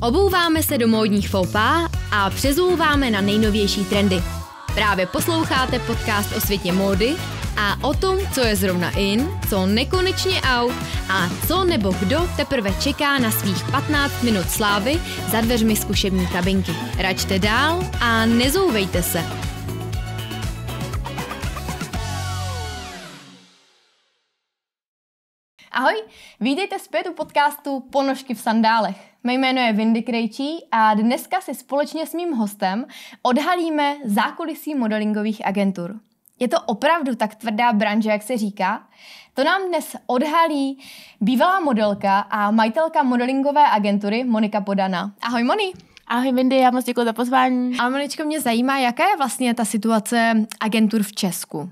Obouváme se do módních foupá a přezouváme na nejnovější trendy. Právě posloucháte podcast o světě módy a o tom, co je zrovna in, co nekonečně out a co nebo kdo teprve čeká na svých 15 minut slávy za dveřmi zkušební kabinky. Račte dál a nezouvejte se. Ahoj, vítejte zpět u podcastu Ponožky v sandálech. Mé jméno je Vindy Krejčí a dneska si společně s mým hostem odhalíme zákulisí modelingových agentur. Je to opravdu tak tvrdá branže, jak se říká? To nám dnes odhalí bývalá modelka a majitelka modelingové agentury Monika Podana. Ahoj Moni! Ahoj Vindy, já moc děkuji za pozvání. A Moničko mě zajímá, jaká je vlastně ta situace agentur v Česku.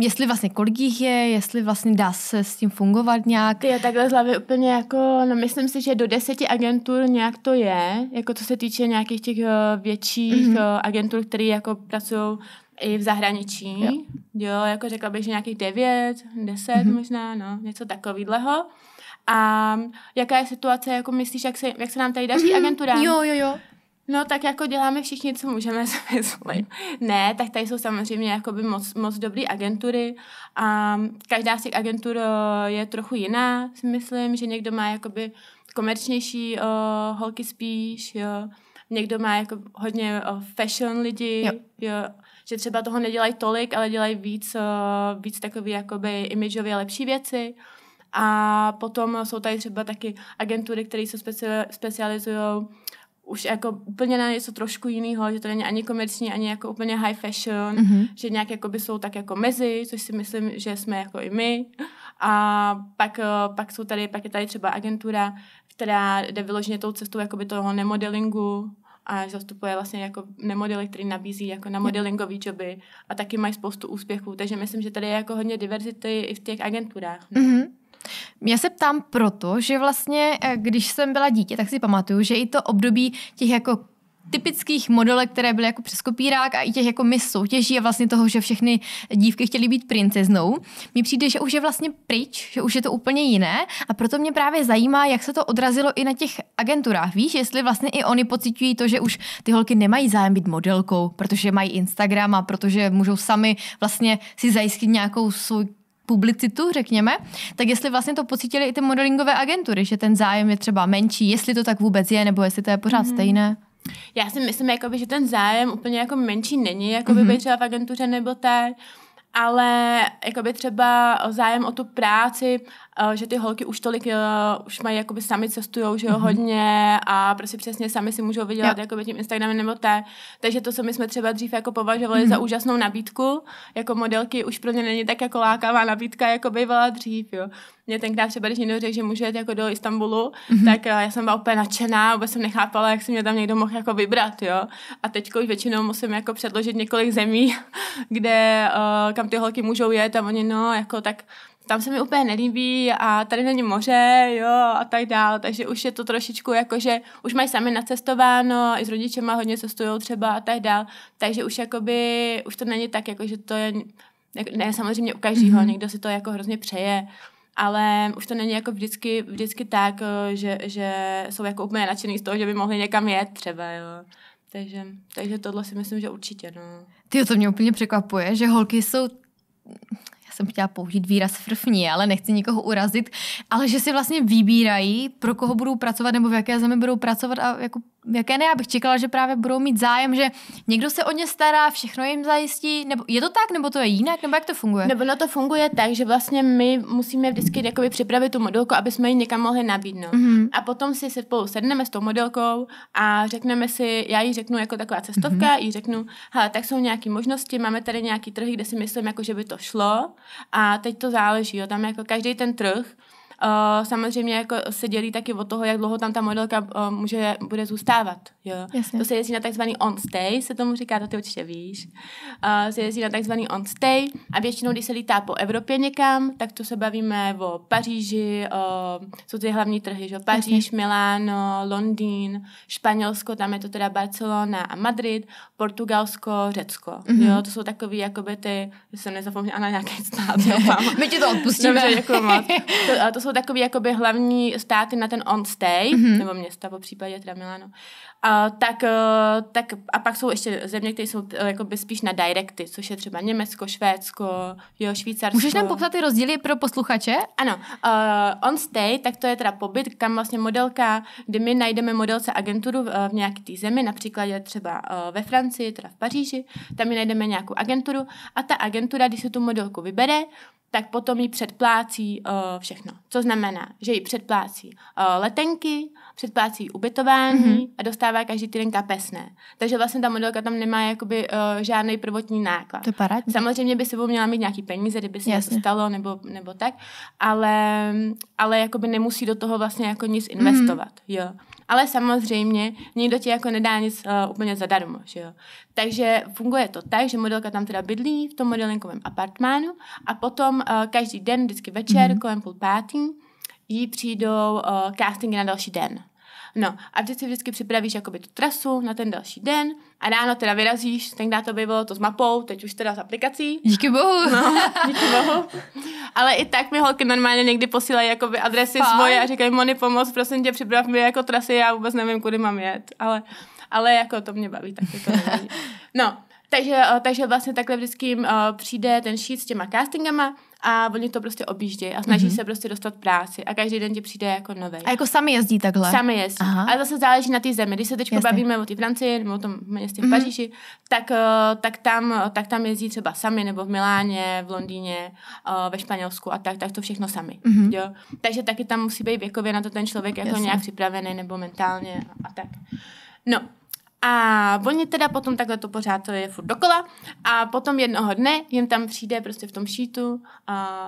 Jestli vlastně kolik jich je, jestli vlastně dá se s tím fungovat nějak. Je takhle z hlavy úplně jako, no myslím si, že do deseti agentur nějak to je, jako co se týče nějakých těch eh, větších mm-hmm. agentur, které jako pracují i v zahraničí. Jo. jo, jako řekla bych, že nějakých devět, deset mm-hmm. možná, no, něco takového. A jaká je situace, jako myslíš, jak se, jak se nám tady daří mm-hmm. agentura? Jo, jo, jo. No tak jako děláme všichni, co můžeme, si Ne, tak tady jsou samozřejmě jakoby moc, moc dobré agentury a každá z těch agentur eh, je trochu jiná, si myslím, že někdo má jakoby komerčnější o, eh, holky spíš, jo. Eh, někdo má jako hodně o, fashion lidi, jo. jo. Že třeba toho nedělají tolik, ale dělají víc, o, víc takový jakoby imageově lepší věci. A potom jsou tady třeba taky agentury, které se specializují už jako úplně na něco trošku jiného, že to není ani komerční, ani jako úplně high fashion, mm-hmm. že nějak jako by jsou tak jako mezi, což si myslím, že jsme jako i my. A pak, eh, pak, jsou tady, pak je tady třeba agentura, která jde vyloženě tou cestou jakoby toho nemodelingu, a zastupuje vlastně jako nemodely, který nabízí jako na modelingové joby a taky mají spoustu úspěchů, takže myslím, že tady je jako hodně diverzity i v těch agenturách. No. Mm-hmm. Já se ptám proto, že vlastně, eh, když jsem byla dítě, tak si pamatuju, že i to období těch jako typických modelek, které byly jako přes kopírák a i těch jako my soutěží a vlastně toho, že všechny dívky chtěly být princeznou. mi přijde, že už je vlastně pryč, že už je to úplně jiné a proto mě právě zajímá, jak se to odrazilo i na těch agenturách. Víš, jestli vlastně i oni pocitují to, že už ty holky nemají zájem být modelkou, protože mají Instagram a protože můžou sami vlastně si zajistit nějakou svůj publicitu, řekněme, tak jestli vlastně to pocítili i ty modelingové agentury, že ten zájem je třeba menší, jestli to tak vůbec je, nebo jestli to je pořád mm-hmm. stejné. Já si myslím, jakoby, že ten zájem úplně jako menší není, jako by mm-hmm. třeba v agentuře nebo té, ale jakoby třeba zájem o tu práci Eh, že ty holky už tolik, uh, už mají jakoby sami cestujou, že jo, mm-hmm. hodně a prostě přesně sami si můžou vydělat jo. jakoby tím Instagramem nebo té. Takže to, co my jsme třeba dřív jako považovali mm-hmm. za mhm. úžasnou nabídku, jako modelky, už pro ně není tak jako lákavá nabídka, jako bývala dřív, jo. Mě tenkrát třeba, když někdo řekl, že může jít jako do Istanbulu, mm-hmm. tak uh, já jsem byla úplně nadšená, vůbec jsem nechápala, jak si mě tam někdo mohl jako vybrat, jo. A teď už většinou musím jako předložit několik zemí, kde, uh, kam ty holky můžou jet a oni, no, jako tak tam se mi úplně nelíbí a tady není moře, jo, a tak dál, takže už je to trošičku jako, že už mají sami nacestováno, i s rodičema hodně cestují třeba a tak dál, takže už jakoby, už to není tak, jako, že to je, ne samozřejmě u každého, mm-hmm. někdo si to jako hrozně přeje, ale už to není jako vždycky, vždycky tak, eh, že, že jsou jako úplně nadšený z toho, že by mohli někam jet třeba, jo. Takže, takže tohle si myslím, že určitě, no. Ty to mě úplně překvapuje, že holky jsou jsem chtěla použít výraz frfní, ale nechci nikoho urazit, ale že si vlastně vybírají, pro koho budou pracovat nebo v jaké zemi budou pracovat a jako jaké ne, já bych čekala, že právě budou mít zájem, že někdo se o ně stará, všechno jim zajistí, nebo je to tak, nebo to je jinak, nebo jak to funguje? Nebo no to funguje tak, že vlastně my musíme vždycky jakoby připravit tu modelku, aby jsme ji někam mohli nabídnout. Mm-hmm. A potom si se spolu sedneme s tou modelkou a řekneme si, já jí řeknu jako taková cestovka, mm-hmm. jí řeknu, hele, tak jsou nějaké možnosti, máme tady nějaký trhy, kde si myslím, jako, že by to šlo a teď to záleží, jo, tam jako každý ten trh Eh, samozřejmě jako se dělí taky od toho, jak dlouho tam ta modelka uh, může, bude zůstávat. Jo. To se jezdí na takzvaný on-stay, se tomu říká, to ty určitě víš. Uh, se jezdí na takzvaný on-stay a většinou, když se lítá po Evropě někam, tak to se bavíme o Paříži, uh, jsou ty hlavní trhy, že? Paříž, Jasně. Miláno, Londýn, Španělsko, tam je to teda Barcelona a Madrid, Portugalsko, Řecko. Mm-hmm. Jo, to jsou takový, jakoby ty, jsem nezapomněla na nějaký stát, My ti to odpustíme. Dobře, moc. To, to jsou jsou takový jakoby hlavní státy na ten on-stay, mm-hmm. nebo města po případě, teda Milano. A, tak, eh, tak, a pak jsou ještě země, které jsou eh, jakoby spíš na directy, což je třeba Německo, Švédsko, jo, Švýcarsko. Můžeš nám popsat ty rozdíly pro posluchače? Ano, uh, eh, on-stay, tak to je teda pobyt, kam vlastně modelka, kdy my najdeme modelce agenturu v, v nějaké té zemi, například je třeba uh, ve Francii, teda v Paříži, tam my najdeme nějakou agenturu a ta agentura, když se tu modelku vybere, tak potom jí předplácí uh, všechno. Co znamená, že jí předplácí uh, letenky, předplácí ubytování mm-hmm. a dostává každý týden kapesné. Takže vlastně ta modelka tam nemá jakoby uh, žádný prvotní náklad. To parádní. Samozřejmě by sebou měla mít nějaký peníze, kdyby se něco stalo nebo, nebo tak, ale, ale jakoby nemusí do toho vlastně jako nic mhm. investovat. Mm-hmm. Jo. Ale samozřejmě někdo ti jako nedá nic uh, úplně zadarmo, že jo. Takže funguje to tak, že modelka tam teda bydlí v tom modelinkovém apartmánu a potom uh, každý den, vždycky večer mm-hmm. kolem půl pátý, jí přijdou uh, castingy na další den. No a teď si vždycky připravíš jakoby tu trasu na ten další den a ráno teda vyrazíš, dá to by bylo to s mapou, teď už teda s aplikací. Díky bohu. No, díky bohu. Ale i tak mi holky normálně někdy posílají jakoby adresy Fajn. svoje a říkají, Moni, pomoc, prosím tě, připrav mi jako trasy, já vůbec nevím, kudy mám jet. Ale, ale jako to mě baví, taky to No, takže, eh, takže vlastně takhle vždycky eh, přijde ten šít s těma castingama a oni to prostě objíždějí a snaží mm-hmm. se prostě dostat práci a každý den ti přijde jako nový. A jako sami jezdí takhle? Sami jezdí. Aha. A zase záleží na té zemi. Když se teď bavíme o té Francii nebo o tom městě v mhm. Paříži, mm-hmm. tak, eh, tak, tam, tak tam jezdí třeba sami nebo v Miláně, v Londýně, eh, ve Španělsku a tak, tak to všechno sami. Mm-hmm. Jo? Takže taky tam musí být věkově na to ten člověk jako Jasně. nějak připravený nebo mentálně a, a tak. No, a oni teda potom takhle to pořád to je furt dokola a potom jednoho dne jim tam přijde prostě v tom šítu uh,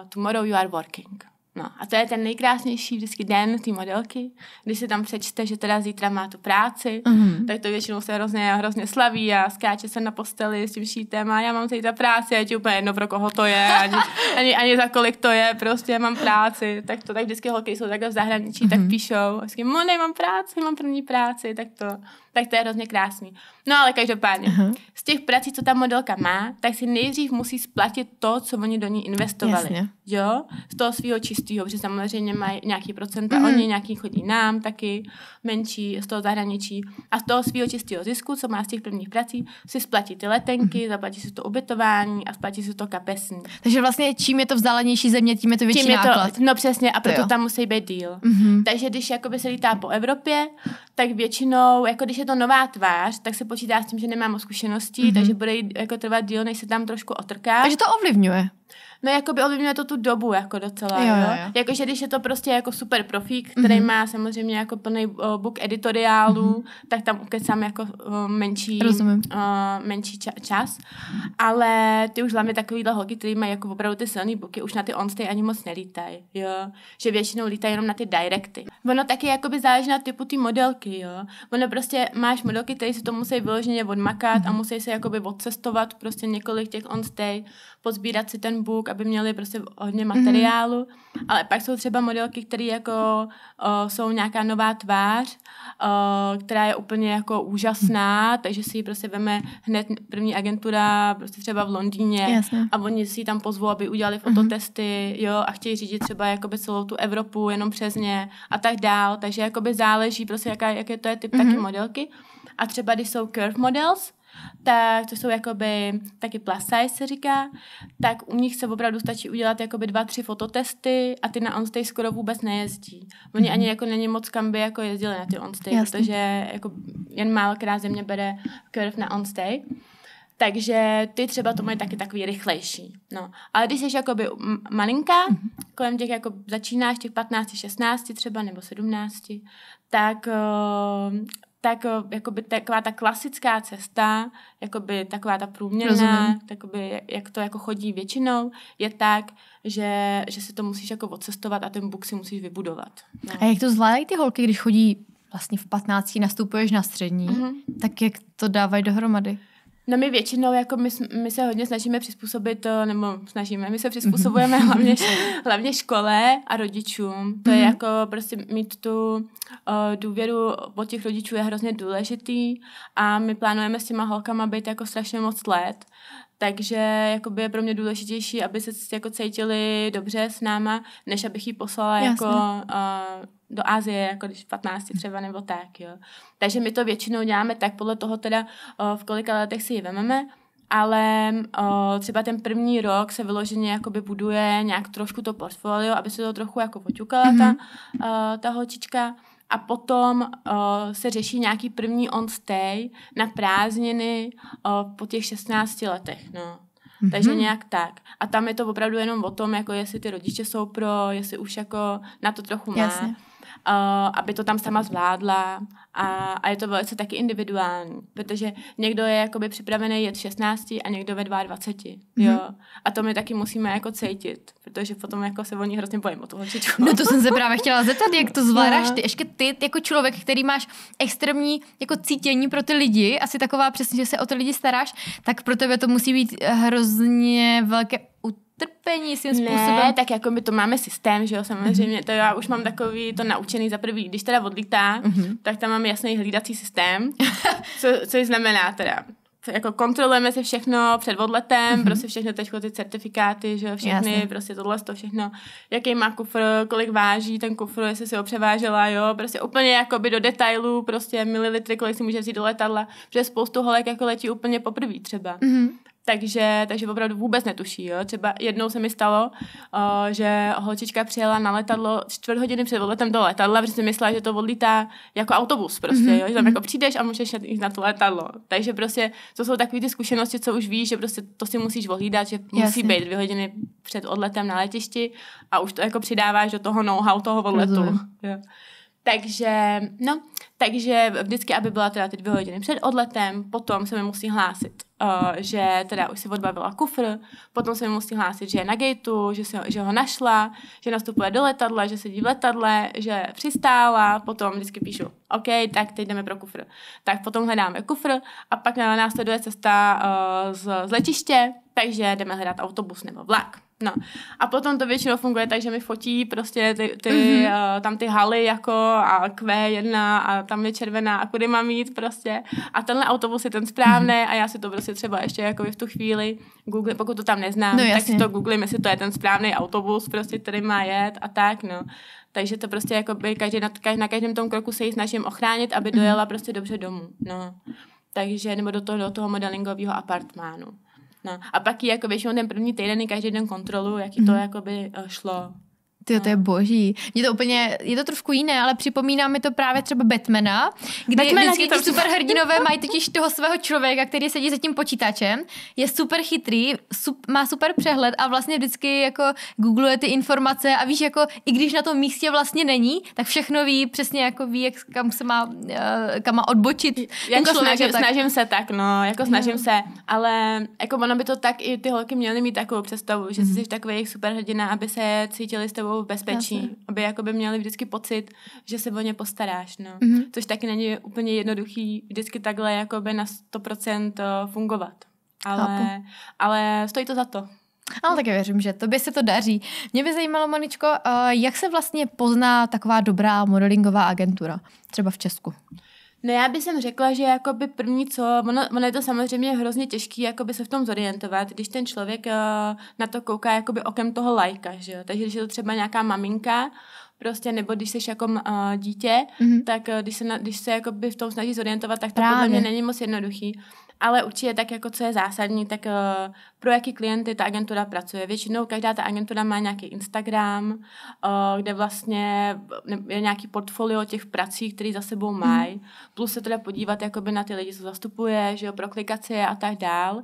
Tomorrow you are working. No a to je ten nejkrásnější vždycky den té modelky, když se tam přečte, že teda zítra má tu práci, mm-hmm. tak to většinou se hrozně, hrozně slaví a skáče se na posteli s tím šítem a já mám zítra práci a je ti úplně jedno, pro koho to je, ani, ani, ani, za kolik to je, prostě mám práci, tak to tak vždycky holky jsou takhle v zahraničí, mm-hmm. tak mhm. píšou, a vždycky, mám práci, mám první práci, tak to tak to je hrozně krásný. No ale každopádně, uh-huh. z těch prací, co ta modelka má, tak si nejdřív musí splatit to, co oni do ní investovali. Jasně. Jo, z toho svého čistého, protože samozřejmě mají nějaký procenta, mm. oni nějaký chodí nám taky, menší, z toho zahraničí. A z toho svého čistého zisku, co má z těch prvních prací, si splatí ty letenky, mm. zaplatí si to ubytování a splatí si to kapesní. Takže vlastně čím je to vzdálenější země, tím je to větší tím je to, náklad. No přesně, a proto tam musí být díl. Mm-hmm. Takže když jakoby se lítá po Evropě, tak většinou, jako když je je to nová tvář, tak se počítá s tím, že nemám zkušenosti, mm-hmm. takže bude jako trvat díl, než se tam trošku otrká. Takže to ovlivňuje. No jako by ovlivňuje to tu dobu jako docela, jo, jo. jo. Jakože když je to prostě jako super profík, který mm-hmm. má samozřejmě jako plný uh, book editoriálů, mm-hmm. tak tam ukecám jako uh, menší Rozumím. Uh, menší ča- čas, ale ty už hlavně takovýhle holky, který mají jako opravdu ty silné booky, už na ty on ani moc nelítají, jo. Že většinou lítají jenom na ty directy. Ono taky by záleží na typu ty modelky, jo. Ono prostě máš modelky, které si to musí vyloženě odmakat mm-hmm. a mhm. musí se jako by odcestovat prostě několik těch on-stay pozbírat si ten book, aby měli prostě hodně mhm. materiálu, mm-hmm. ale pak jsou třeba modelky, které jako jsou nějaká nová tvář, o, která je úplně jako úžasná, takže si ji prostě veme hned první agentura prostě třeba v Londýně Jasne. a oni si ji tam pozvou, aby udělali mhm. fototesty, mm-hmm. jo, a chtějí řídit třeba jakoby celou tu Evropu jenom přes ně a tak dál, takže jakoby záleží prostě jaká, jaké to je typ mm-hmm. taky mhm. modelky. A třeba když jsou curve models, tak to jsou jakoby taky plus size se říká, tak u nich se opravdu stačí udělat jakoby dva, tři fototesty a ty na onstage skoro vůbec nejezdí. Oni mm-hmm. ani jako není moc kam by jako jezdili na ty onstage, Jasný. protože jako jen málokrát země bere krev na onstage. Takže ty třeba to mají taky takový rychlejší. No. Ale když jsi jakoby malinká, mm-hmm. kolem těch jako začínáš těch 15, 16 třeba nebo 17, tak uh, tak eh, jakoby taková ta klasická cesta, jakoby taková ta průměrná, takoby, jak to jako chodí většinou, je tak, že, že si to musíš jako odcestovat a ten buk si musíš vybudovat. No. A jak to zvládají ty holky, když chodí vlastně v 15 nastupuješ na střední, mm-hmm. tak jak to dávají dohromady? No my většinou, jako my, my se hodně snažíme přizpůsobit, eh, nebo snažíme, my se přizpůsobujeme mhm. hlavně, hlavně škole a rodičům. To je mhm. jako prostě mít tu o, eh, důvěru od těch rodičů je hrozně důležitý a my plánujeme s těma holkama být jako strašně moc let takže jakoby je pro mě důležitější, aby se jako cítili dobře s náma, než abych ji poslala jako uh, do Asie, jako když 15 hm. třeba nebo tak, jo. Takže my to většinou děláme tak podle toho teda, uh, v kolika letech si ji vememe, ale o, třeba ten první rok se vyloženě jakoby buduje nějak trošku to portfolio, aby se to trochu jako poťukala mm-hmm. ta, mhm. o, ta holčička a potom uh, se řeší nějaký první on-stay na prázdniny uh, po těch 16 letech, no. Mm-hmm. Takže nějak tak. A tam je to opravdu jenom o tom, jako jestli ty rodiče jsou pro, jestli už jako na to trochu má. Jasně. Eh, aby to tam sama zvládla a, a je to velice taky individuální, protože někdo je jakoby připravený jet 16 a někdo ve 22, mm-hmm. jo. A to my taky musíme jako cítit, protože potom jako se o ní hrozně bojím o toho čičku. No to jsem se právě chtěla zeptat, jak to zvládáš ty, ještě ty jako člověk, který máš extrémní jako cítění pro ty lidi, asi taková přesně, že se o ty lidi staráš, tak pro tebe to musí být hrozně velké ut- strpení s ne, způsobem. tak jako my to máme systém, že jo, samozřejmě. Mm-hmm. To já už mám takový to naučený za prvý, když teda odlítá, mm-hmm. tak tam mám jasný hlídací systém, co, což znamená teda jako kontrolujeme si všechno před odletem, mm-hmm. prostě všechno teď ty certifikáty, že jo, všechny, Jasně. prostě tohle, to všechno, jaký má kufr, kolik váží ten kufr, jestli si ho převážela, jo, prostě úplně jako by do detailů, prostě mililitry, kolik si může vzít do letadla, protože spoustu holek jako letí úplně poprvé třeba. Mm-hmm. Takže, takže opravdu vůbec netuší. Jo? Třeba jednou se mi stalo, uh, že holčička přijela na letadlo čtvrt hodiny před odletem do letadla, protože si myslela, že to odlítá jako autobus prostě, mm-hmm. jo? že tam jako mhm. přijdeš a můžeš jít na to letadlo. Takže prostě to jsou takové ty zkušenosti, co už víš, že prostě to si musíš ohlídat, že Jasně. musí být dvě hodiny před odletem na letišti a už to jako přidáváš do toho know-how toho odletu. Rozumím. Jo. Takže, no, takže vždycky, aby byla teda ty dvě hodiny před odletem, potom se mi musí hlásit, uh, že teda už si odbavila kufr, potom se mi musí hlásit, že je na gateu, že, se, že ho našla, že nastupuje do letadla, že sedí v letadle, že přistála, potom vždycky píšu, OK, tak teď jdeme pro kufr. Tak potom hledáme kufr a pak následuje cesta uh, z, z letiště, takže jdeme hledat autobus nebo vlak. No. A potom to většinou funguje tak, že mi fotí prostě ty, ty mm-hmm. uh, tam ty haly jako a Q1 a tam je červená a kudy mám jít prostě. A tenhle autobus je ten správný mm-hmm. a já si to prostě třeba ještě jako v tu chvíli Google, pokud to tam neznám, no, tak si to googlím, jestli to je ten správný autobus, prostě který má jet a tak, no. Takže to prostě jako by každý, na, na každém tom kroku se ji snažím ochránit, aby mhm. dojela prostě dobře domů, no. Takže, nebo do toho, do toho modelingového apartmánu. No. A pak ji jako většinou ten první týden i každý den jak jaký to mm. jakoby eh, šlo. Ty, to je no. boží. Je to úplně, je to trošku jiné, ale připomíná mi to právě třeba Batmana, kdy Batman vždycky ti prostě- superhrdinové mají totiž toho svého člověka, který sedí za tím počítačem, je super chytrý, sup, má super přehled a vlastně vždycky jako googluje ty informace a víš, jako i když na tom místě vlastně není, tak všechno ví, přesně jako ví, jak, kam se má, eh, kam má odbočit. Jako člověk, snažím, tak... snažím se tak, no, jako snažím no. se, ale jako ono by to tak i ty holky měly mít takovou představu, že mm. jsi takový superhrdina, aby se cítili s tebou budou v bezpečí, Jasně. aby jakoby měli vždycky pocit, že se o ně postaráš, no. Mm-hmm. Což taky není úplně jednoduchý vždycky takhle jakoby na 100% eh, fungovat. Ale, ale stojí to za to. Ale taky věřím, že tobě se to daří. Mě by zajímalo, Moničko, eh, jak se vlastně pozná taková dobrá modelingová agentura, třeba v Česku? No já bych jsem řekla, že jakoby první co, ono, ono je to samozřejmě hrozně těžký jakoby se v tom zorientovat, když ten člověk uh, na to kouká jakoby okem toho lajka, že jo? Takže když je to třeba nějaká maminka, prostě, nebo když jsi jako uh, dítě, mm-hmm. tak eh, když se, na, když se jakoby v tom snaží zorientovat, tak to Právě. podle mě není moc jednoduchý. Ale určitě tak, jako co je zásadní, tak uh, pro jaký klienty ta agentura pracuje. Většinou každá ta agentura má nějaký Instagram, uh, kde vlastně je nějaký portfolio těch prací, které za sebou mhm. mají. Plus se teda podívat jakoby na ty lidi, co zastupuje, že jo, pro klikace a tak dál.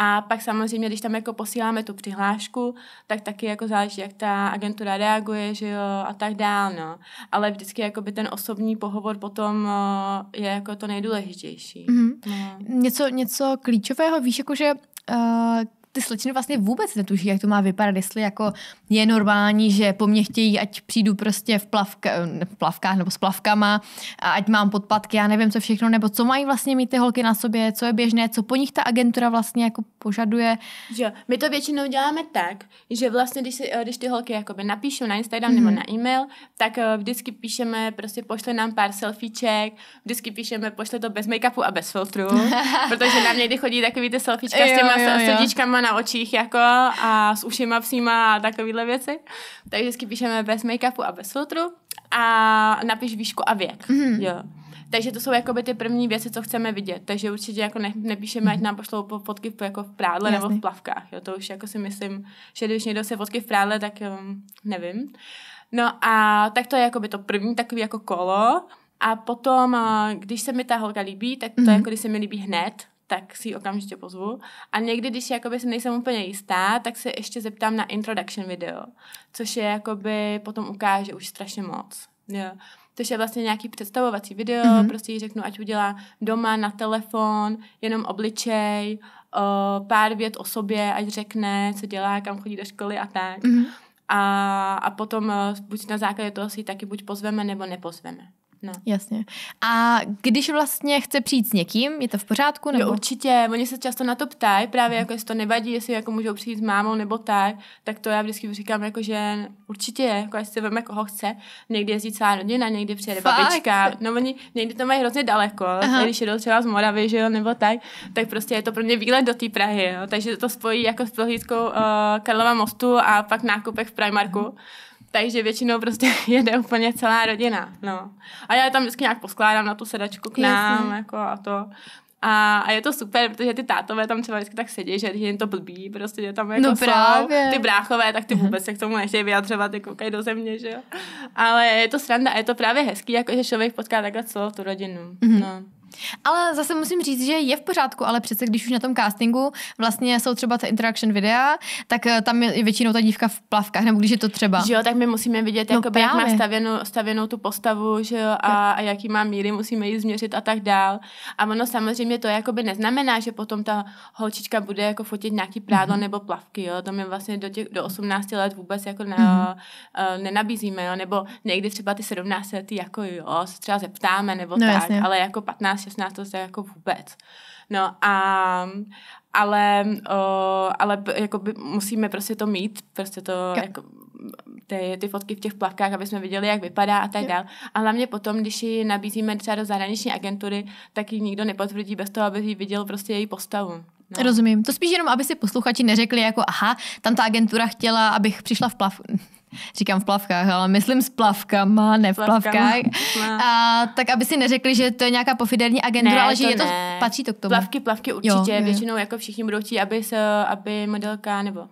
A pak samozřejmě, když tam jako posíláme tu přihlášku, tak taky jako záleží, jak ta agentura reaguje, že jo, a tak dál, no. Ale vždycky jako by ten osobní pohovor potom eh, je jako to nejdůležitější. Mm-hmm. No. Něco, něco klíčového, víš, jako že uh eh, ty slečny vlastně vůbec netuší, jak to má vypadat, jestli jako je normální, že po mně chtějí, ať přijdu prostě v, plavka, ne, v plavkách nebo s plavkama, a ať mám podpadky, já nevím co všechno, nebo co mají vlastně mít ty holky na sobě, co je běžné, co po nich ta agentura vlastně jako požaduje. Jo, my to většinou děláme tak, že vlastně, když, si, eh, když ty holky jakoby napíšou na Instagram mm-hmm. nebo mhm. na e-mail, tak eh, vždycky píšeme, prostě pošle nám pár selfieček, vždycky píšeme, pošle to bez make-upu a bez filtru, protože na mě chodí takový ty selfiečka s těma jo, jo na očích jako a s ušima psíma a takovýhle věci. Takže vždycky píšeme bez make-upu a bez filtru a napiš výšku a věk. Mm-hmm. Jo. Takže to jsou jakoby ty první věci, co chceme vidět. Takže určitě jako ne, nepíšeme, ať mhm. nám pošlou fotky jako v prádle Jasný. nebo v plavkách. Jo, to už jako si myslím, že když někdo se fotky v prádle, tak um, nevím. No a tak to je jakoby to první takový jako kolo. A potom, uh, když se mi ta holka líbí, tak to mm-hmm. jako když se mi líbí hned, tak si ji okamžitě pozvu. A někdy, když jakoby si nejsem úplně jistá, tak se ještě zeptám na introduction video, což je jakoby potom ukáže už strašně moc. Jo. Což je vlastně nějaký představovací video, mm-hmm. prostě jí řeknu, ať udělá doma, na telefon, jenom obličej, o, pár vět o sobě, ať řekne, co dělá, kam chodí do školy a tak. Mm-hmm. A, a potom buď na základě toho si ji taky buď pozveme, nebo nepozveme. No. Jasně. A když vlastně chce přijít s někým, je to v pořádku? Nebo? Jo, určitě. Oni se často na to ptají, právě mhm. jako jestli to nevadí, jestli jako můžou přijít s mámou nebo tak, tak to já vždycky říkám, jako, že určitě, jako jestli vám veme, koho chce. Někdy jezdí celá rodina, někdy přijede Fakt? babička. No oni někdy to mají hrozně daleko, Aha. když jedou třeba z Moravy, že jo, nebo tak, tak prostě je to pro mě výlet do té Prahy, jo. takže to spojí jako s prohlídkou uh, Karlova mostu a pak nákupech v Primarku. Hmm takže většinou prostě jede úplně celá rodina, no. A já je tam vždycky nějak poskládám na tu sedačku k nám, Jasně. jako a to. A, a, je to super, protože ty tátové tam třeba vždycky tak sedí, že jen jim to blbí, prostě je tam jako no právě. ty bráchové, tak ty mhm. vůbec se k tomu nechtějí vyjadřovat, ty jako koukají do země, že jo. Ale je to sranda a je to právě hezký, jako že člověk potká takhle celou tu rodinu, mm-hmm. no. Ale zase musím říct, že je v pořádku, ale přece když už na tom castingu vlastně jsou třeba ta interaction videa, tak eh, tam je většinou ta dívka v plavkách, nebo když je to třeba. Že jo, tak my musíme vidět, no jakoby, jak má stavěnou, stavěnou tu postavu že jo, a, a jaký má míry, musíme ji změřit a tak dál. A ono samozřejmě to jakoby neznamená, že potom ta holčička bude jako fotit nějaký prádlo mm-hmm. nebo plavky, jo. To my vlastně do, těch, do 18 let vůbec jako na, mm-hmm. uh, nenabízíme, jo. Nebo někdy třeba ty 17 lety jako jo, se třeba zeptáme nebo no, tak, jasně. ale jako 15 16. to je jako vůbec. No a ale, o, ale jako by, musíme prostě to mít, prostě to ja. jako, ty, ty fotky v těch plavkách, aby jsme viděli, jak vypadá a tak ja. dál. A hlavně potom, když ji nabízíme třeba do zahraniční agentury, tak ji nikdo nepotvrdí bez toho, aby ji viděl prostě její postavu. No. Rozumím. To spíš jenom, aby si posluchači neřekli jako aha, tam ta agentura chtěla, abych přišla v plavku. Říkám v plavkách, ale myslím s plavkama, ne v plavkách. No. A, tak aby si neřekli, že to je nějaká pofiderní agentura, ne, ale že to je to, ne. patří to k tomu. Plavky, plavky určitě. Jo, Většinou jako všichni budou chtít, aby, se, aby modelka nebo uh,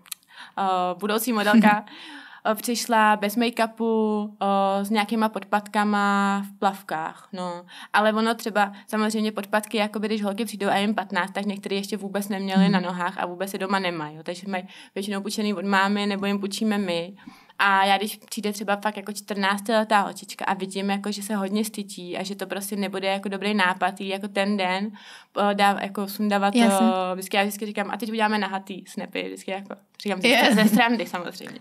budoucí modelka Eh, přišla bez make-upu, eh, s nějakýma podpatkama v plavkách, no. Ale ono třeba, samozřejmě podpatky, jako když holky přijdou a jim 15, tak některé ještě vůbec neměly hmm. na nohách a vůbec se doma nemají, jo. takže mají většinou půjčený od mámy nebo jim půjčíme my. A já když přijde třeba fakt jako 14 letá holčička a vidím, jako, že se hodně stytí a že to prostě nebude jako dobrý nápad, jako ten den eh, dá, jako sundávat, Jasne. vždycky já vždycky říkám, a teď uděláme nahatý snepy, vždycky jako říkám, vždycky yes. ze srandy samozřejmě.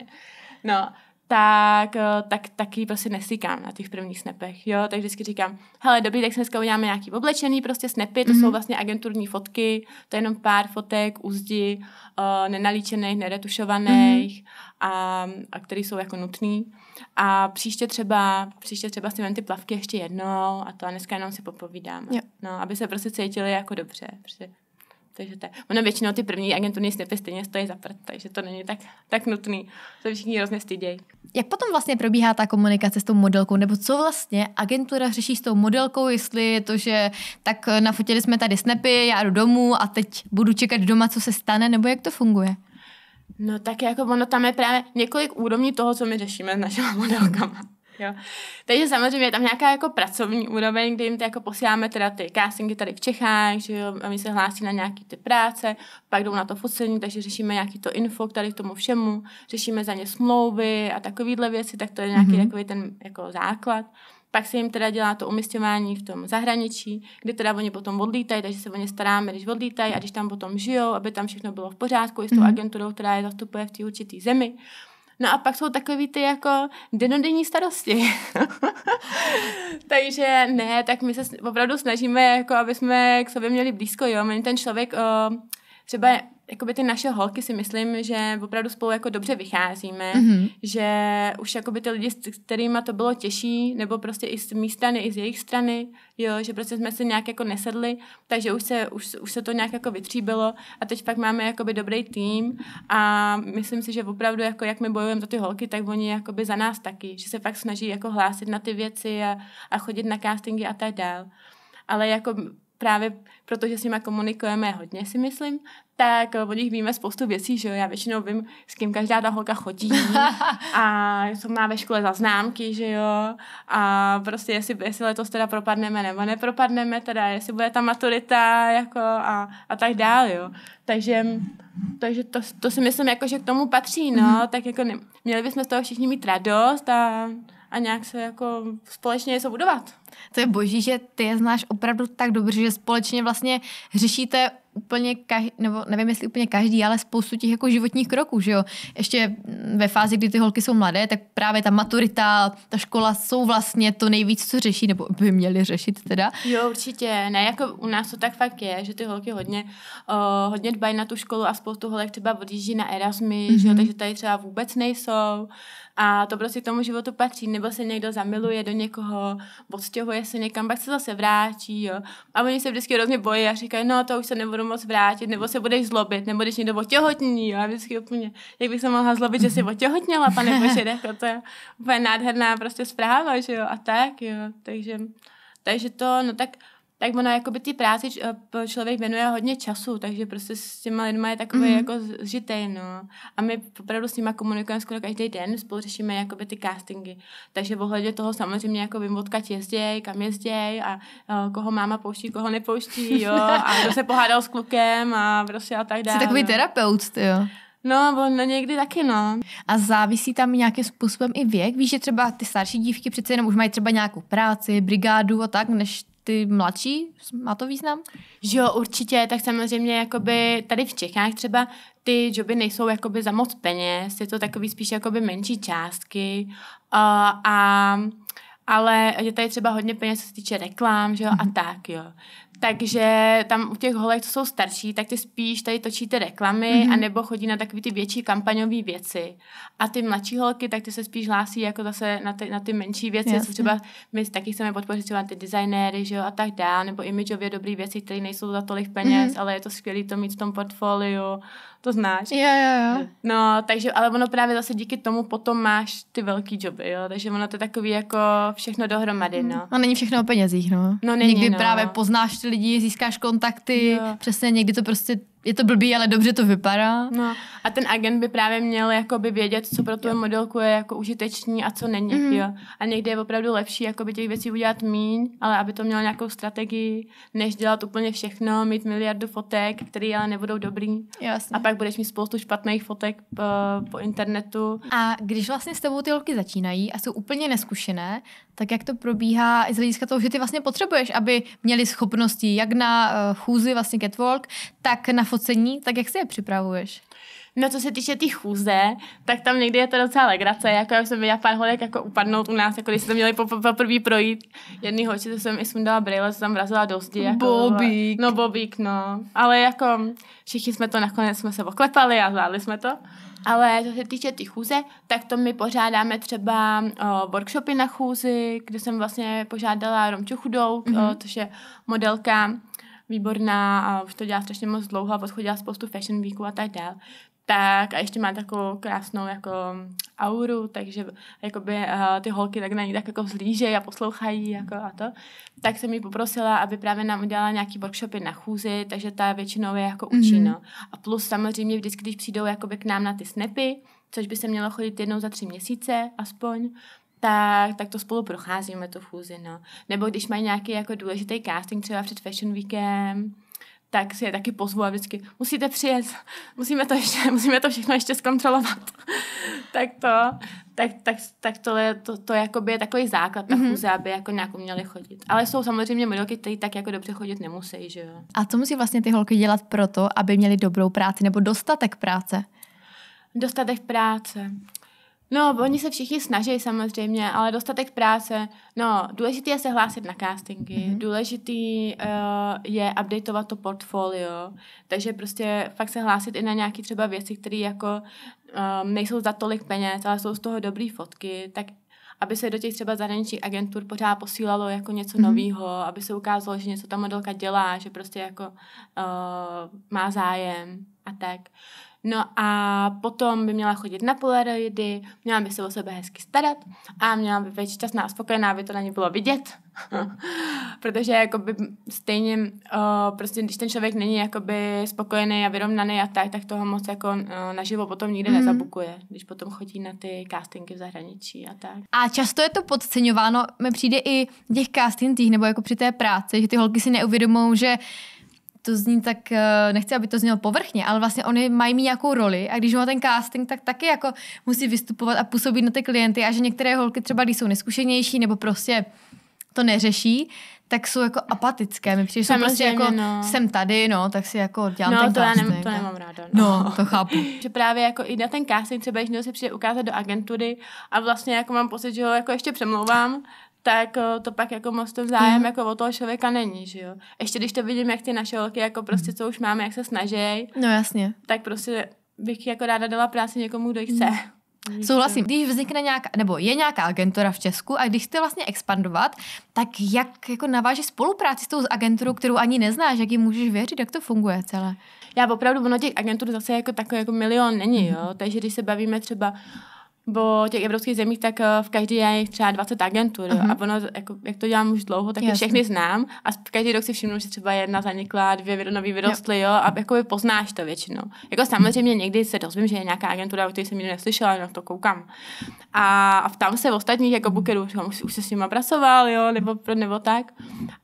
No, tak, eh, tak taky prostě nesýkám na těch prvních snepech, jo, tak vždycky říkám, hele, dobrý, tak dneska uděláme nějaký oblečený prostě snepy, to mm-hmm. jsou mhm. vlastně agenturní fotky, to je jenom pár fotek, úzdi, uh, eh, nenalíčených, neretušovaných mm-hmm. a, a který jsou jako nutný a příště třeba, příště třeba si ty plavky ještě jednou a to a dneska jenom si popovídám. jo. no, aby se prostě cítili jako dobře, protože takže to, ono většinou ty první agenturní snipy stejně stojí za prd, takže to není tak, tak nutný. To všichni hrozně stydějí. Jak potom vlastně probíhá ta komunikace s tou modelkou, nebo co vlastně agentura řeší s tou modelkou, jestli je to, že tak nafotili jsme tady snepy, já jdu domů a teď budu čekat doma, co se stane, nebo jak to funguje? No tak jako ono tam je právě několik úrovní toho, co my řešíme s našimi modelkama. Jo. Takže samozřejmě je tam nějaká jako pracovní úroveň, kde jim jako posíláme teda ty castingy tady v Čechách, že jo, oni se hlásí na nějaký ty práce, pak jdou na to focení, takže řešíme nějaký to info tady k tomu všemu, řešíme za ně smlouvy a takovýhle věci, tak to je nějaký mm-hmm. takový ten jako základ. Pak se jim teda dělá to umistěvání v tom zahraničí, kde teda oni potom odlítají, takže se o ně staráme, když odlítají a když tam potom žijou, aby tam všechno bylo v pořádku i s tou mhm. agenturou, která je zastupuje v té určité zemi. No a pak jsou takový ty jako denodenní starosti. Takže ne, tak my se opravdu snažíme, jako aby jsme k sobě měli blízko, jo. Není ten člověk o, eh, třeba jakoby ty naše holky si myslím, že opravdu spolu jako dobře vycházíme, mm-hmm. že už jakoby ty lidi, s kterými to bylo těžší, nebo prostě i z mý strany, i z jejich strany, jo, že prostě jsme se nějak jako nesedli, takže už se, už, už se to nějak jako vytříbilo a teď fakt máme jakoby dobrý tým a myslím si, že opravdu jako jak my bojujeme za ty holky, tak oni jakoby za nás taky, že se fakt snaží jako hlásit na ty věci a, a chodit na castingy a tak dál. Ale jako právě protože s nimi komunikujeme hodně, si myslím, tak eh, o nich víme spoustu věcí, že jo? Já většinou vím, s kým každá ta holka chodí a jsou má ve škole za známky, že jo? A prostě jestli, jestli letos teda propadneme nebo nepropadneme, teda jestli bude ta maturita jako a, a tak dál, jo? Takže, takže to, to si myslím, jako, že k tomu patří, no? Mm-hmm. Tak jako ne, měli bychom z toho všichni mít radost a a nějak se jako společně něco budovat. To je boží, že ty je znáš opravdu tak dobře, že společně vlastně řešíte úplně, kaž, nebo nevím, jestli úplně každý, ale spoustu těch jako životních kroků, že jo. Ještě ve fázi, kdy ty holky jsou mladé, tak právě ta maturita, ta škola jsou vlastně to nejvíc, co řeší, nebo by měly řešit teda. Jo, určitě. Ne, jako u nás to tak fakt je, že ty holky hodně, uh, hodně dbají na tu školu a spoustu holek třeba odjíždí na Erasmy, mm-hmm. že jo, mhm. takže tady třeba vůbec nejsou a to prostě k tomu životu patří, nebo se někdo zamiluje do někoho, odstěhuje se někam, pak se zase vrátí, jo. A oni se vždycky hrozně bojí a říkají, no to už se nebudu moc vrátit, nebo se budeš zlobit, nebo když někdo otěhotní, já vždycky úplně, jak bych se mohla zlobit, že jsi otěhotněla, pane Bože, jako to je úplně nádherná prostě zpráva, že jo, a tak, jo, takže, takže to, no tak tak ona jakoby ty práci č- eh, člověk věnuje hodně času, takže prostě s těma lidma je takový mm-hmm. jako zžitej, no. A my opravdu s nima komunikujeme skoro každý den, spolu řešíme jakoby ty castingy. Takže v ohledě toho samozřejmě jako vím, odkud jezděj, kam jezděj a, a eh, koho máma pouští, koho nepouští, jo. A kdo se pohádal s klukem a prostě a tak dále. Jsi takový no. terapeut, ty jo. No, bo, no někdy taky, no. A závisí tam nějakým způsobem i věk? Víš, že třeba ty starší dívky přece jenom už mají třeba nějakou práci, brigádu a tak, než ty mladší, má to význam? Jo, určitě, tak samozřejmě jakoby tady v Čechách třeba ty joby nejsou jakoby za moc peněz, je to takový spíš jakoby menší částky uh, a ale je tady třeba hodně peněz, co se týče reklám, že jo, mm-hmm. a mhm. tak, jo. Takže tam u těch holek, co jsou starší, tak ty spíš tady točí ty reklamy, mm-hmm. anebo chodí na takové ty větší kampaňové věci. A ty mladší holky, tak ty se spíš hlásí jako zase na ty, na ty menší věci, Jasně. co třeba my taky chceme podpořit třeba ty designéry, že jo, a tak dále, nebo imidžově dobré věci, které nejsou za tolik peněz, mm-hmm. ale je to skvělé to mít v tom portfoliu, to znáš. Jo, jo, jo. No, takže, ale ono právě zase díky tomu potom máš ty velký joby, jo, takže ono to je takový jako všechno dohromady, mhm. no. A není všechno o penězích, no. No není, Někdy no. právě poznáš prostě lidí, získáš kontakty, jo. přesně někdy to prostě je to blbý, ale dobře to vypadá. No. A ten agent by právě měl jakoby vědět, co pro tu modelku je jako užitečný a co není. Mm-hmm. Jo. A někdy je opravdu lepší jakoby těch věcí udělat míň, ale aby to mělo nějakou strategii, než dělat úplně všechno, mít miliardu fotek, které ale nebudou dobrý. Jasně. A pak budeš mít spoustu špatných fotek po, eh, po internetu. A když vlastně s tebou ty holky začínají a jsou úplně neskušené, tak jak to probíhá i z hlediska toho, že ty vlastně potřebuješ, aby měli schopnosti jak na eh, chůzi, vlastně catwalk, tak na focení, tak jak si je připravuješ? No co se týče těch tý chůze, tak tam někdy je to docela legrace, jako já jsem viděla pár holek jako upadnout u nás, jako když jsme měli poprvé projít jedný holči, to jsem i sundala brýle, se tam vrazila do zdi. Jako, bobík. No bobík, no. Ale jako všichni jsme to nakonec jsme se oklepali a zvládli jsme to. Ale co se týče těch tý chůze, tak to my pořádáme třeba o, workshopy na chůzi, kde jsem vlastně požádala Romču Chudou, mm-hmm. o, mhm. což je modelka výborná a už to dělá strašně moc dlouho a podchodila spoustu fashion weeků a tak dál tak a ještě má takovou krásnou jako auru, takže jakoby uh, ty holky tak na ní tak jako vzlížejí a poslouchají jako a to. Tak jsem ji poprosila, aby právě nám udělala nějaký workshopy na chůzi, takže ta většinou je jako mm-hmm. A plus samozřejmě vždycky, když přijdou jakoby k nám na ty snepy, což by se mělo chodit jednou za tři měsíce aspoň, tak, tak to spolu procházíme, tu fúzi, no. Nebo když mají nějaký jako důležitý casting třeba před Fashion Weekem, tak si je taky pozvu a vždycky musíte přijet, musíme to, ještě, musíme to všechno ještě zkontrolovat. tak to, tak, tak, tak to je, to, to by je takový základ na mhm. chůze, aby jako nějak měli chodit. Ale jsou samozřejmě modelky, které tak jako dobře chodit nemusí, že jo. A co musí vlastně ty holky dělat proto, aby měly dobrou práci nebo dostatek práce? Dostatek práce. No, oni se všichni snaží samozřejmě, ale dostatek práce. No, důležitý je se hlásit na castingy, mm-hmm. důležitý uh, je updateovat to portfolio, takže prostě fakt se hlásit i na nějaké třeba věci, které jako um, nejsou za tolik peněz, ale jsou z toho dobré fotky, tak aby se do těch třeba zahraničních agentur pořád posílalo jako něco mm-hmm. nového, aby se ukázalo, že něco ta modelka dělá, že prostě jako uh, má zájem a tak. No a potom by měla chodit na polaroidy, měla by se o sebe hezky starat a měla by být šťastná a spokojená, aby to na ní bylo vidět. Protože jakoby stejně, uh, prostě když ten člověk není jakoby spokojený a vyrovnaný a tak, tak toho moc jako uh, naživo potom nikde mm. nezabukuje, když potom chodí na ty castingy v zahraničí a tak. A často je to podceňováno, mi přijde i v těch castingích nebo jako při té práci, že ty holky si neuvědomují, že to zní tak, eh, nechci, aby to znělo povrchně, ale vlastně oni mají mít nějakou roli a když má ten casting, tak taky jako musí vystupovat a působit na ty klienty a že některé holky třeba, když jsou neskušenější nebo prostě to neřeší, tak jsou jako apatické. my přijde, jsou prostě jako no. jsem tady, no, tak si jako dělám no, ten to casting. Já nem, to nemám ráda. No. no. to chápu. že právě jako i na ten casting třeba, když se přijde ukázat do agentury a vlastně jako mám pocit, že ho jako ještě přemlouvám, tak eh, to pak jako moc ten zájem mm. jako o toho člověka není, že jo. Ještě když to vidím, jak ty naše holky, jako prostě mhm. co už máme, jak se snaží. No jasně. Tak prostě bych jako ráda dala práci někomu, kdo ji chce. Mm. Souhlasím. Když vznikne nějaká, nebo je nějaká agentura v Česku a když chce vlastně expandovat, tak jak jako navážeš spolupráci s tou agenturou, kterou ani neznáš, jak ji můžeš věřit, jak to funguje celé? Já opravdu, ono těch agentur zase jako takový jako milion není, jo. Mhm. Takže když se bavíme třeba bo těch evropských zemích, tak eh, v každé je třeba 20 agentur. Uh-huh. A mhm. ono, jako, jak to dělám už dlouho, tak je všechny znám. A každý rok si všimnu, že třeba jedna zanikla, dvě nový vyrostly, jo. jo. A by poznáš to většinou. Jako samozřejmě někdy se dozvím, že je nějaká agentura, o které jsem nikdy neslyšela, na no, to koukám. A, a tam se ostatních jako bukerů, už, už se s nimi pracoval, jo, nebo, nebo tak.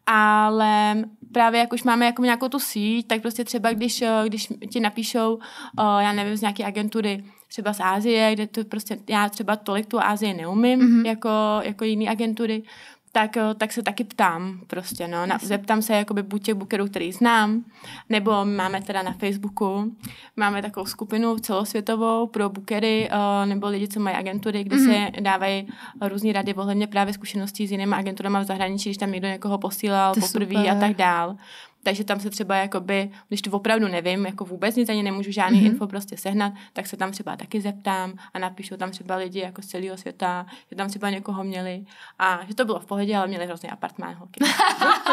Ale právě jak už máme jako nějakou tu síť, tak prostě třeba když, eh, když ti napíšou, eh, já nevím, z nějaké agentury, třeba z Ázie, kde to prostě, já třeba tolik tu Ázii neumím, mm-hmm. jako, jako jiné agentury, tak, eh, tak se taky ptám prostě, no. Na, zeptám se jakoby buď těch bookerů, který znám, nebo máme teda na Facebooku, máme takovou skupinu celosvětovou pro bookery uh, nebo lidi, co mají agentury, kde mm-hmm. se mhm. dávají různé rady ohledně právě zkušeností s jinými agenturami v zahraničí, když tam někdo někoho posílal poprvé a tak dál takže tam se třeba jakoby, když to opravdu nevím, jako vůbec nic ani nemůžu žádný mm-hmm. info prostě sehnat, tak se tam třeba taky zeptám a napíšu tam třeba lidi jako z celého světa, že tam třeba někoho měli a že to bylo v pohodě, ale měli hrozně apartmán holky.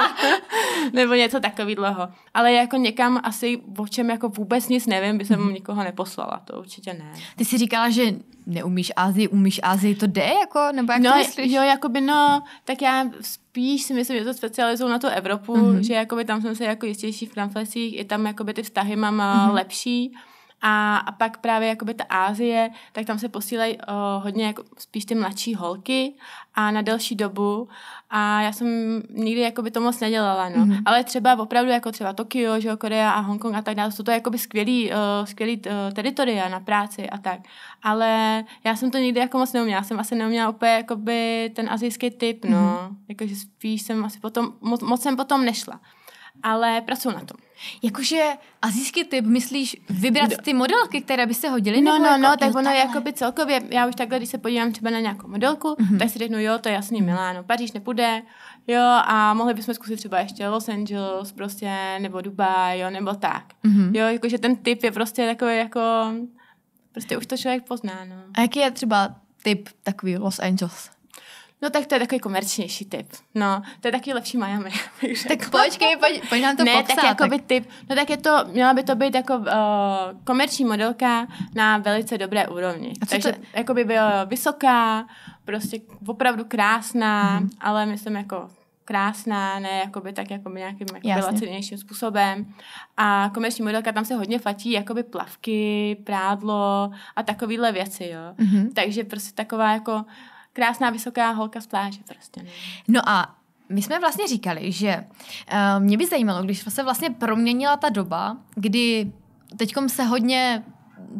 Nebo něco takový dlouho. Ale jako někam asi o čem jako vůbec nic nevím, by jsem mm-hmm. nikoho neposlala, to určitě ne. Ty jsi říkala, že neumíš Ázii, umíš Ázii, to jde, jako, nebo jak no, to myslíš? Jo, jakoby no, tak já spíš si myslím, že to specializuju na tu Evropu, mm-hmm. že jakoby tam jsem se jako jistější v kramflesích, i tam jakoby ty vztahy mám mm-hmm. lepší, a, a pak právě jakoby ta Ázie, tak tam se posílají uh, hodně jako spíš ty mladší holky a na delší dobu. A já jsem nikdy jakoby to moc nedělala, no. Mm-hmm. Ale třeba opravdu jako třeba Tokio, že Korea a Hongkong a tak dále, jsou to jakoby skvělý, uh, skvělý uh, teritoria na práci a tak. Ale já jsem to nikdy jako moc neuměla. Jsem asi neuměla úplně jakoby ten azijský typ, no. Mm-hmm. Jakože spíš jsem asi potom, moc, moc jsem potom nešla ale pracuju na tom. Jakože azijský typ, myslíš vybrat ty modelky, které by se hodily? No, no, no, jako, no, tak ono je jako by celkově, já už takhle, když se podívám třeba na nějakou modelku, mm-hmm. tak si řeknu, jo, to je jasný Miláno, Paříž nepůjde, jo, a mohli bychom zkusit třeba ještě Los Angeles prostě, nebo Dubaj, jo, nebo tak. Mm-hmm. Jo, jakože ten typ je prostě takový jako, prostě už to člověk pozná, no. A jaký je třeba typ takový Los Angeles? No tak to je takový komerčnější typ. No, to je takový lepší Miami. tak počkej, pojď, pojď nám to ne, popsat. tak jakoby typ. No tak je to, měla by to být jako uh, komerční modelka na velice dobré úrovni. A Takže to... jako by byla eh, vysoká, prostě opravdu krásná, mm-hmm. ale myslím jako krásná, ne jakoby tak jako nějakým jako způsobem. A komerční modelka tam se hodně fatí jakoby plavky, prádlo a takovéhle věci, jo. Mm-hmm. Takže prostě taková jako uh, krásná vysoká holka z pláže prostě. No a my jsme vlastně říkali, že uh, mě by zajímalo, když se vlastně proměnila ta doba, kdy teďkom se hodně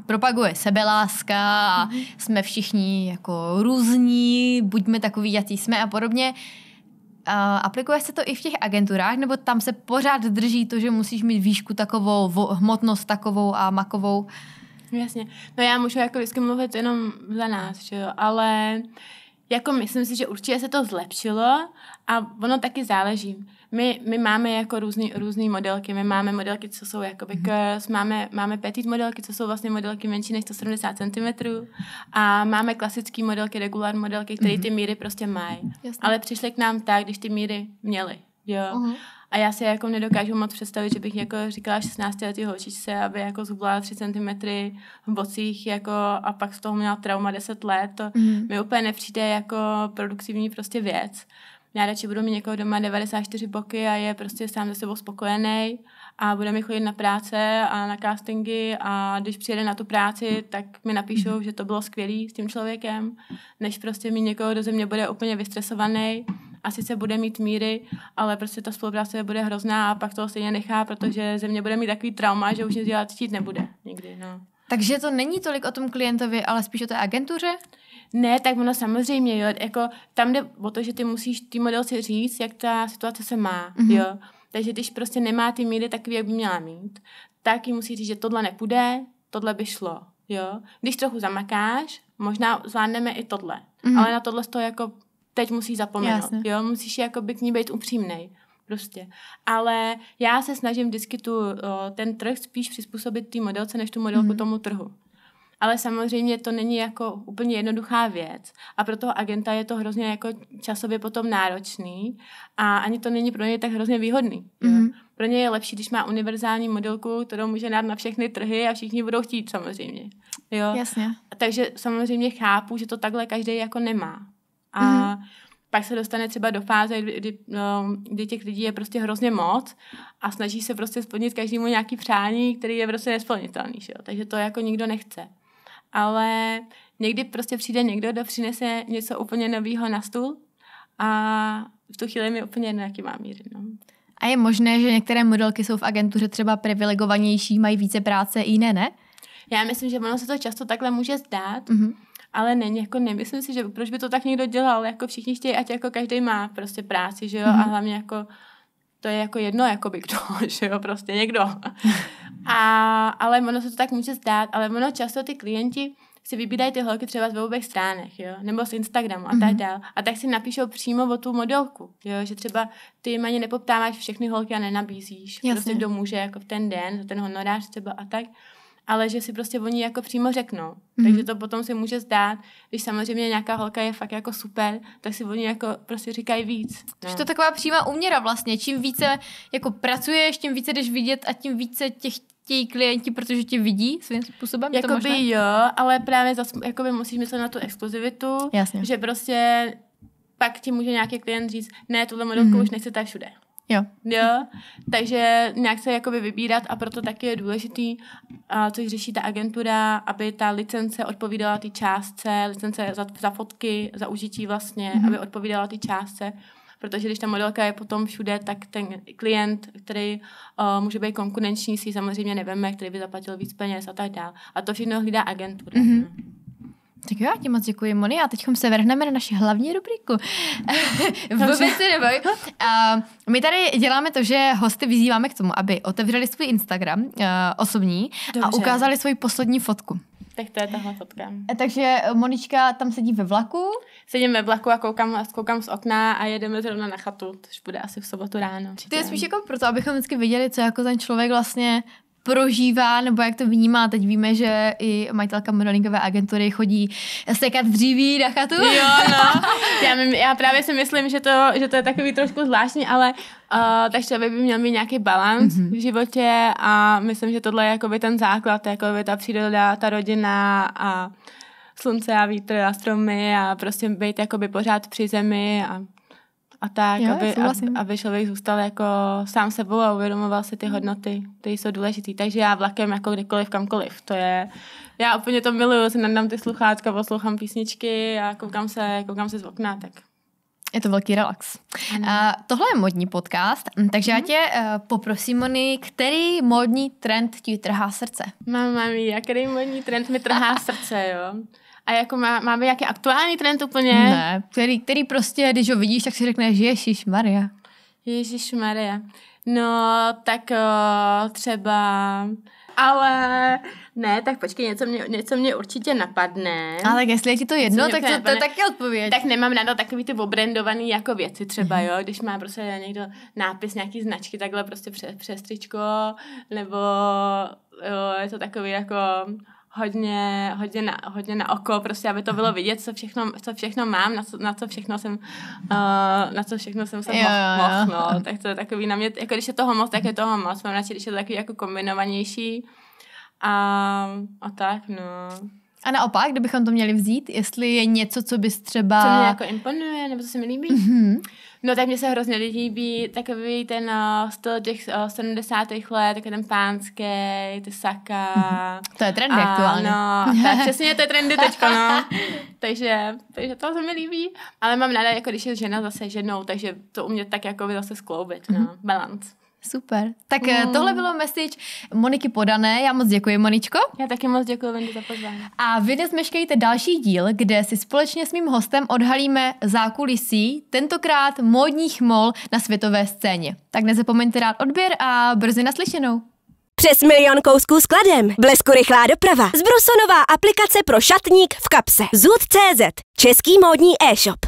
propaguje sebeláska a mm jsme všichni jako různí, buďme takový, jaký jsme a podobně. Uh, aplikuje se to i v těch agenturách, nebo tam se pořád drží to, že musíš mít výšku takovou, vo, hmotnost takovou a makovou? Jasně. No já můžu jako vždycky mluvit jenom za nás, že jo? ale jako myslím si, že určitě se to zlepšilo a ono taky záleží. My, my máme jako různý, různý modelky. My máme modelky, co jsou jakoby curls, mhm. máme, máme petit modelky, co jsou vlastně modelky menší než 170 cm a máme klasický modelky, regular modelky, které mhm. ty míry prostě mají. Ale přišly k nám tak, když ty míry měly. Jo. Uh-huh. A já si jako nedokážu moc představit, že bych jako říkala 16 letý holčičce, aby jako zhubla 3 cm v bocích jako a pak z toho měla trauma 10 let. To mm. mi úplně nepřijde jako produktivní prostě věc. Já radši budu mít někoho doma 94 boky a je prostě sám ze sebou spokojený a bude mi chodit na práce a na castingy a když přijede na tu práci, tak mi napíšou, mhm. že to bylo skvělý s tím člověkem, než prostě mi někoho, do země mě bude úplně vystresovaný asi se bude mít míry, ale prostě ta spolupráce bude hrozná a pak toho stejně nechá, protože ze mě bude mít takový trauma, že už nic dělat chtít nebude nikdy. No. Takže to není tolik o tom klientovi, ale spíš o té agentuře? Ne, tak ono samozřejmě, jo, jako tam jde o to, že ty musíš ty modelce říct, jak ta situace se má, mm-hmm. jo. Takže když prostě nemá ty míry takový, jak by měla mít, tak jí musí říct, že tohle nepůjde, tohle by šlo, jo. Když trochu zamakáš, možná zvládneme i tohle, mm-hmm. ale na tohle z toho jako teď musíš zapomenout. Jasne. Jo, musíš jakoby k ní být upřímný. prostě. Ale já se snažím vždycky tu, ten trh spíš přizpůsobit té modelce, než tu modelku mm. tomu trhu. Ale samozřejmě to není jako úplně jednoduchá věc a pro toho agenta je to hrozně jako časově potom náročný a ani to není pro ně tak hrozně výhodný. mm Pro ně je lepší, když má univerzální modelku, kterou může dát na všechny trhy a všichni budou chtít samozřejmě. Jo? Jasně. Takže samozřejmě chápu, že to takhle každý jako nemá a mm-hmm. pak se dostane třeba do fáze, kdy, kdy, no, kdy těch lidí je prostě hrozně moc a snaží se prostě splnit každému nějaký přání, který je prostě nesplnitelný, že jo? takže to jako nikdo nechce. Ale někdy prostě přijde někdo, kdo přinese něco úplně nového na stůl a v tu chvíli mi úplně jedno, jaký má míry. No. A je možné, že některé modelky jsou v agentuře třeba privilegovanější, mají více práce, jiné ne? Já myslím, že ono se to často takhle může zdát, mm-hmm ale není, jako nemyslím si, že proč by to tak někdo dělal, jako všichni chtějí, ať jako každý má prostě práci, že jo, mm a mhm. hlavně jako to je jako jedno, jako by kdo, že jo, prostě někdo. A, ale ono se to tak může stát, ale ono často ty klienti si vybírají ty holky třeba z webových stránek, jo, nebo z Instagramu a tak mhm. dál. A tak si napíšou přímo o tu modelku, jo, že třeba ty ani nepoptáváš všechny holky a nenabízíš. Prostě Jasně. Prostě kdo může jako v ten den, za ten honorář třeba a tak ale že si prostě oni jako přímo řeknou. Mm-hmm. Takže to potom si může zdát, když samozřejmě nějaká holka je fakt jako super, tak si oni jako prostě říkají víc. No. Je to taková přímá úměra vlastně. Čím více jako pracuješ, tím více jdeš vidět a tím více těch chtějí klienti, protože tě vidí svým způsobem? Jakoby to jo, ale právě zas, jakoby musíš myslet na tu exkluzivitu, Jasně. že prostě pak ti může nějaký klient říct, ne, tuhle modelku mm-hmm. už nechcete všude. Jo. jo. Takže nějak se jakoby vybírat a proto taky je důležitý, a což řeší ta agentura, aby ta licence odpovídala ty částce, licence za, za fotky, za užití vlastně, mm-hmm. aby odpovídala ty částce, protože když ta modelka je potom všude, tak ten klient, který uh, může být konkurenční, si samozřejmě neveme, který by zaplatil víc peněz a tak dále. A to všechno hlídá agentura. Mm-hmm. Tak jo, ti moc děkuji, Moni. A teď se vrhneme na naši hlavní rubriku. Vůbec se neboj. Uh, my tady děláme to, že hosty vyzýváme k tomu, aby otevřeli svůj Instagram uh, osobní Dobře. a ukázali svoji poslední fotku. Tak to je tahle fotka. Eh, takže eh, Monička tam sedí ve vlaku. Sedím ve vlaku a koukám, koukám z okna a jedeme zrovna na chatu, což bude asi v sobotu ráno. To je spíš jako proto, abychom vždycky viděli, co jako ten člověk vlastně prožívá, nebo jak to vnímá. Teď víme, že i majitelka modelingové agentury chodí sekat dříví na chatu. Jo, no. já, mým, já právě si myslím, že to, že to je takový trošku zvláštní, ale Uh, tak člověk by měl mít nějaký balans mm-hmm. v životě a myslím, že tohle je jakoby ten základ, jakoby ta příroda, ta rodina a slunce a vítr a stromy a prostě být jakoby pořád při zemi a a tak, jo, aby, aby člověk zůstal jako sám sebou a uvědomoval si ty mhm. hodnoty, které jsou důležité. Takže já vlakem jako kdykoliv, kamkoliv. To je, já úplně to miluju, se nadám ty sluchátka, poslouchám písničky a koukám se, koukám se z okna, tak je to velký relax. A tohle je modní podcast, mm, takže já mhm. tě uh, poprosím, Moni, který modní trend ti trhá srdce? mám. mia, který modní trend mi trhá srdce, jo? A jako má, máme nějaký aktuální trend úplně? Ne, který, který prostě, když ho vidíš, tak si řekneš, Ježíš Maria. Ježíš Maria. No, tak o, eh, třeba... Ale ne, tak počkej, něco mě, něco mě určitě napadne. Ale jestli je ti to jedno, tak to, to taky odpověď. Tak nemám ráda takový ty obrendovaný jako věci třeba, jo, když má prostě někdo nápis nějaký značky takhle prostě přes, přes tričko, nebo jo, je to takový jako hodně, hodně, na, hodně na oko, prostě aby to bylo vidět, co všechno, co všechno mám, na co, na co všechno jsem, uh, na co všechno jsem se mohl, moh, no. Tak to je takový na mě, jako když je toho moc, tak je toho moc. Mám radši, když je to takový jako kombinovanější. A, a tak, no. A naopak, kdybychom to měli vzít, jestli je něco, co bys třeba... Co mě jako imponuje, nebo co se mi líbí? Mm-hmm. No tak mně se hrozně líbí takový ten uh, styl těch uh, eh, 70. let, takový ten pánský, ty saka. Mhm. To je trendy uh, aktuálně. No, tak přesně to je trendy teďka, no. takže, takže to se mi líbí. Ale mám ráda, jako když je žena zase ženou, takže to umět tak jako by zase skloubit, no. Mhm. Balance. Super. Tak mm. tohle bylo message Moniky Podané. Já moc děkuji, Moničko. Já taky moc děkuji, Vendy, za pozvání. A vy nezmeškejte další díl, kde si společně s mým hostem odhalíme zákulisí, tentokrát módních mol na světové scéně. Tak nezapomeňte rád odběr a brzy naslyšenou. Přes milion kousků skladem, blesku rychlá doprava, zbrusonová aplikace pro šatník v kapse. Zud.cz, český módní e-shop.